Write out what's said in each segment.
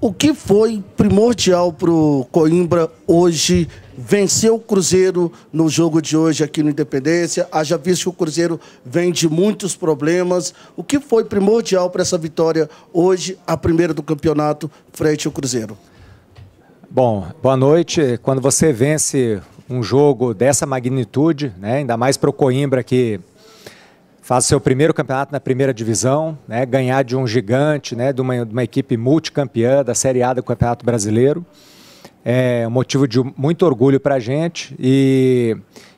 o que foi primordial para o Coimbra hoje vencer o Cruzeiro no jogo de hoje aqui no Independência? Haja visto que o Cruzeiro vem de muitos problemas. O que foi primordial para essa vitória hoje, a primeira do campeonato, frente ao Cruzeiro? Bom, boa noite. Quando você vence um jogo dessa magnitude, né, ainda mais para o Coimbra que faz seu primeiro campeonato na primeira divisão, né, ganhar de um gigante, né, de, uma, de uma equipe multicampeã da Série A do Campeonato Brasileiro. É um motivo de muito orgulho para a gente e,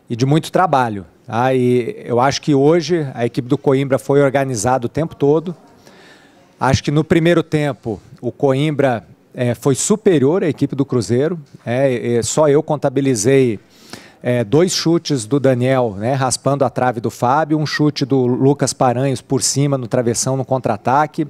e, de muito trabalho. Tá? E eu acho que hoje a equipe do Coimbra foi organizada o tempo todo. Acho que no primeiro tempo o Coimbra é, foi superior à equipe do Cruzeiro. É, só eu contabilizei é, dois chutes do Daniel, né, raspando a trave do Fábio, um chute do Lucas Paranhos por cima no travessão no contra-ataque,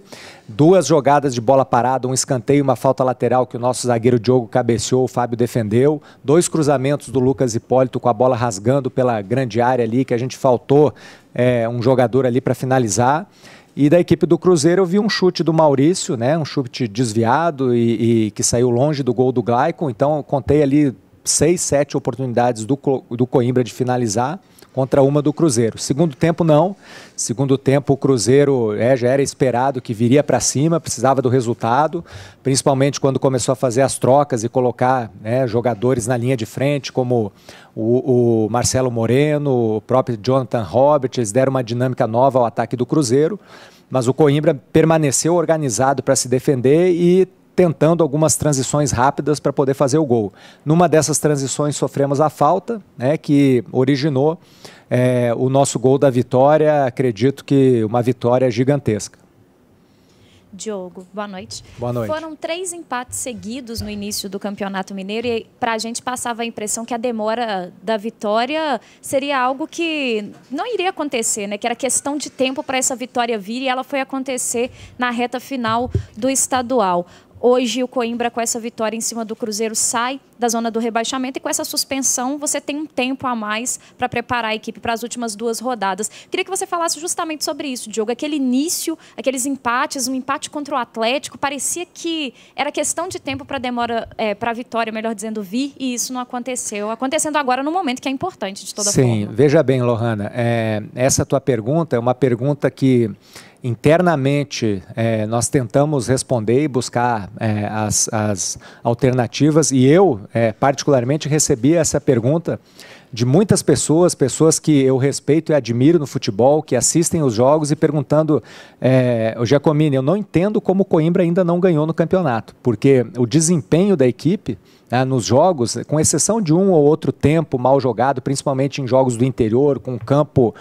duas jogadas de bola parada, um escanteio, uma falta lateral que o nosso zagueiro Diogo cabeceou, o Fábio defendeu, dois cruzamentos do Lucas Hipólito com a bola rasgando pela grande área ali que a gente faltou é, um jogador ali para finalizar. E da equipe do Cruzeiro eu vi um chute do Maurício, né? Um chute desviado e, e, que saiu longe do gol do Glaicon. Então contei ali seis, sete oportunidades do, do Coimbra de finalizar contra uma do Cruzeiro. Segundo tempo, não. Segundo tempo, o Cruzeiro é, já era esperado que viria para cima, precisava do resultado, principalmente quando começou a fazer as trocas e colocar né, jogadores na linha de frente, como o, o, Marcelo Moreno, o próprio Jonathan Robert, eles deram uma dinâmica nova ao ataque do Cruzeiro. Mas o Coimbra permaneceu organizado para se defender e tentando algumas transições rápidas para poder fazer o gol. Numa dessas transições sofremos a falta, né, que originou é, o nosso gol da vitória. Acredito que uma vitória gigantesca. Diogo, boa noite. Boa noite. Foram três empates seguidos no início do Campeonato Mineiro e para a gente passava a impressão que a demora da vitória seria algo que não iria acontecer, né? Que era questão de tempo para essa vitória vir e ela foi acontecer na reta final do estadual. Hoje o Coimbra, com essa vitória em cima do Cruzeiro, sai da zona do rebaixamento e com essa suspensão você tem um tempo a mais para preparar a equipe para as últimas duas rodadas. Queria que você falasse justamente sobre isso, Diogo. Aquele início, aqueles empates, um empate contra o Atlético, parecia que era questão de tempo para demora, é, para a vitória, melhor dizendo, vir, e isso não aconteceu. Acontecendo agora no momento que é importante de toda Sim, forma. Sim, veja bem, Lohana, é, essa tua pergunta é uma pergunta que Internamente, é, nós tentamos responder e buscar é, as, as, alternativas, e eu, é, particularmente, recebi essa pergunta de muitas pessoas, pessoas que eu respeito e admiro no futebol, que assistem os jogos e perguntando, é, o Giacomini, eu não entendo como o Coimbra ainda não ganhou no campeonato, porque o desempenho da equipe né, nos jogos, com exceção de um ou outro tempo mal jogado, principalmente em jogos do interior, com campo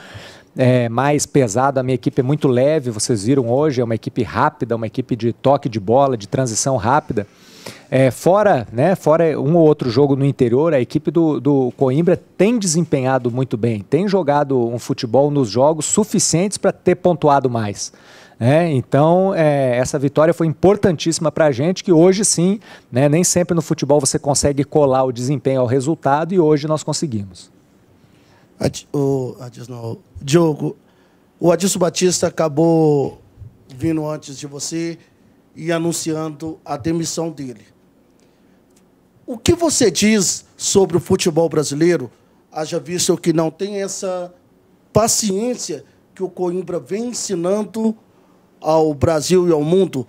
é, mais pesado, a minha equipe é muito leve, vocês viram hoje, é uma equipe rápida, uma equipe de toque de bola, de transição rápida. É, fora, né, fora um ou outro jogo no interior, a equipe do, do Coimbra tem desempenhado muito bem, tem jogado um futebol nos jogos suficientes para ter pontuado mais. É, então, é, essa vitória foi importantíssima para a gente, que hoje sim, né, nem sempre no futebol você consegue colar o desempenho ao resultado, e hoje nós conseguimos o Adilson, Diogo, o Adilson Batista acabou vindo antes de você e anunciando a demissão dele. O que você diz sobre o futebol brasileiro, haja visto que não tem essa paciência que o Coimbra vem ensinando ao Brasil e ao mundo?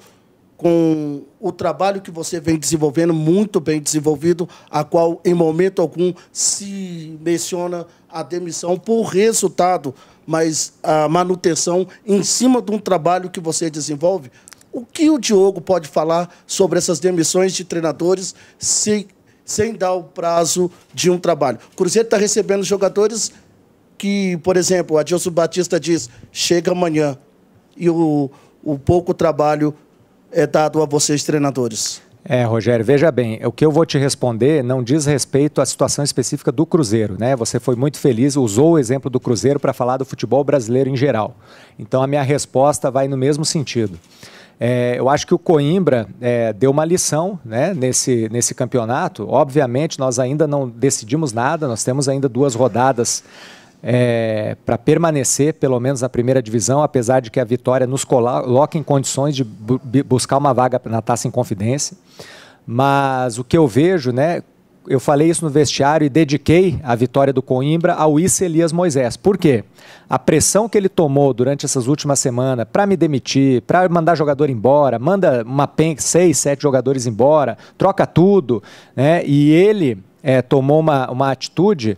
com o trabalho que você vem desenvolvendo, muito bem desenvolvido, a qual em momento algum se menciona a demissão por resultado, mas a manutenção em cima de um trabalho que você desenvolve. O que o Diogo pode falar sobre essas demissões de treinadores se, sem dar o prazo de um trabalho? O Cruzeiro está recebendo jogadores que, por exemplo, a Adilson Batista diz, chega amanhã, e o, o pouco trabalho é dado a vocês, treinadores? É, Rogério, veja bem, o que eu vou te responder não diz respeito à situação específica do Cruzeiro, né? Você foi muito feliz, usou o exemplo do Cruzeiro para falar do futebol brasileiro em geral. Então a minha resposta vai no mesmo sentido. É, eu acho que o Coimbra é, deu uma lição né, nesse, nesse campeonato. Obviamente, nós ainda não decidimos nada, nós temos ainda duas rodadas é, para permanecer, pelo menos, na primeira divisão, apesar de que a vitória nos coloca em condições de bu buscar uma vaga na Taça em Confidência. Mas o que eu vejo, né? Eu falei isso no vestiário e dediquei a vitória do Coimbra ao Issa Elias Moisés. Por quê? A pressão que ele tomou durante essas últimas semanas para me demitir, para mandar jogador embora, manda uma PEN, seis, sete jogadores embora, troca tudo, né? E ele é, tomou uma, uma atitude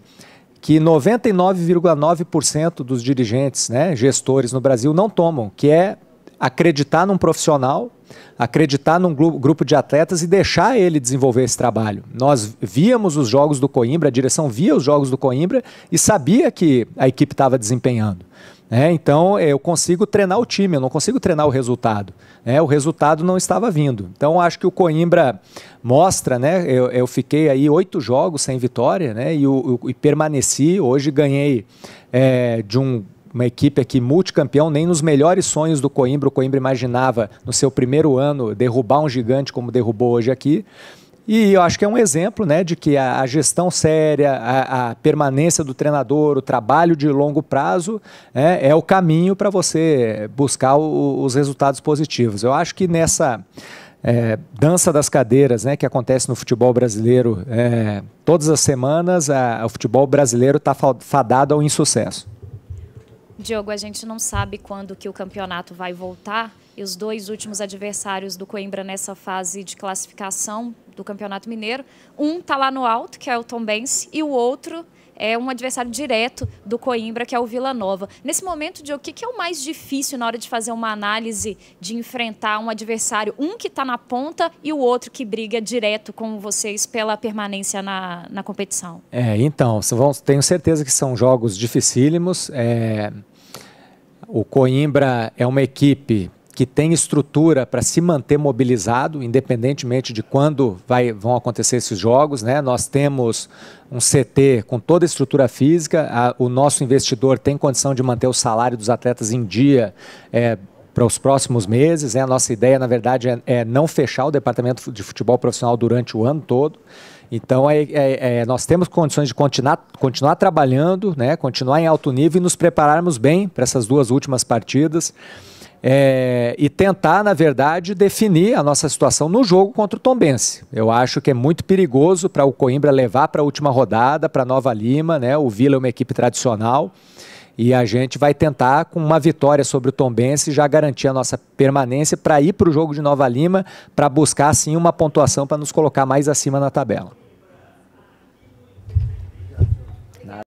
que 99,9% dos dirigentes, né, gestores no Brasil não tomam, que é acreditar num profissional, acreditar num grupo de atletas e deixar ele desenvolver esse trabalho. Nós víamos os jogos do Coimbra, a direção via os jogos do Coimbra e sabia que a equipe estava desempenhando. É, então eu consigo treinar o time, eu não consigo treinar o resultado. Né? O resultado não estava vindo. Então acho que o Coimbra mostra, né? Eu, eu fiquei aí oito jogos sem vitória, né? E, e permaneci. Hoje ganhei é, de um uma equipe aqui multicampeão, nem nos melhores sonhos do Coimbra, o Coimbra imaginava no seu primeiro ano derrubar um gigante como derrubou hoje aqui. E eu acho que é um exemplo né, de que a, a gestão séria, a, a, permanência do treinador, o trabalho de longo prazo é, é o caminho para você buscar o, os resultados positivos. Eu acho que nessa é, dança das cadeiras né, que acontece no futebol brasileiro é, todas as semanas, a, o futebol brasileiro está fadado ao insucesso. Diogo, a gente não sabe quando que o campeonato vai voltar e os dois últimos adversários do Coimbra nessa fase de classificação do Campeonato Mineiro. Um está lá no alto, que é o Tom Tombense, e o outro é um adversário direto do Coimbra, que é o Vila Nova. Nesse momento, de o que, é o mais difícil na hora de fazer uma análise de enfrentar um adversário, um que está na ponta e o outro que briga direto com vocês pela permanência na, na competição? É, então, tenho certeza que são jogos dificílimos. É, o Coimbra é uma equipe que tem estrutura para se manter mobilizado, independentemente de quando vai, vão acontecer esses jogos. Né? Nós temos um CT com toda a estrutura física, a, o nosso investidor tem condição de manter o salário dos atletas em dia. É, para os próximos meses, né? a nossa ideia, na verdade, é, é não fechar o departamento de futebol profissional durante o ano todo. Então, é, é, é, nós temos condições de continuar, continuar trabalhando, né, continuar em alto nível e nos prepararmos bem para essas duas últimas partidas é, e tentar, na verdade, definir a nossa situação no jogo contra o Tombense. Eu acho que é muito perigoso para o Coimbra levar para a última rodada, para Nova Lima, né? O Vila é uma equipe tradicional e a gente vai tentar, com uma vitória sobre o Tombense, já garantir a nossa permanência para ir para o jogo de Nova Lima, para buscar, sim, uma pontuação para nos colocar mais acima na tabela.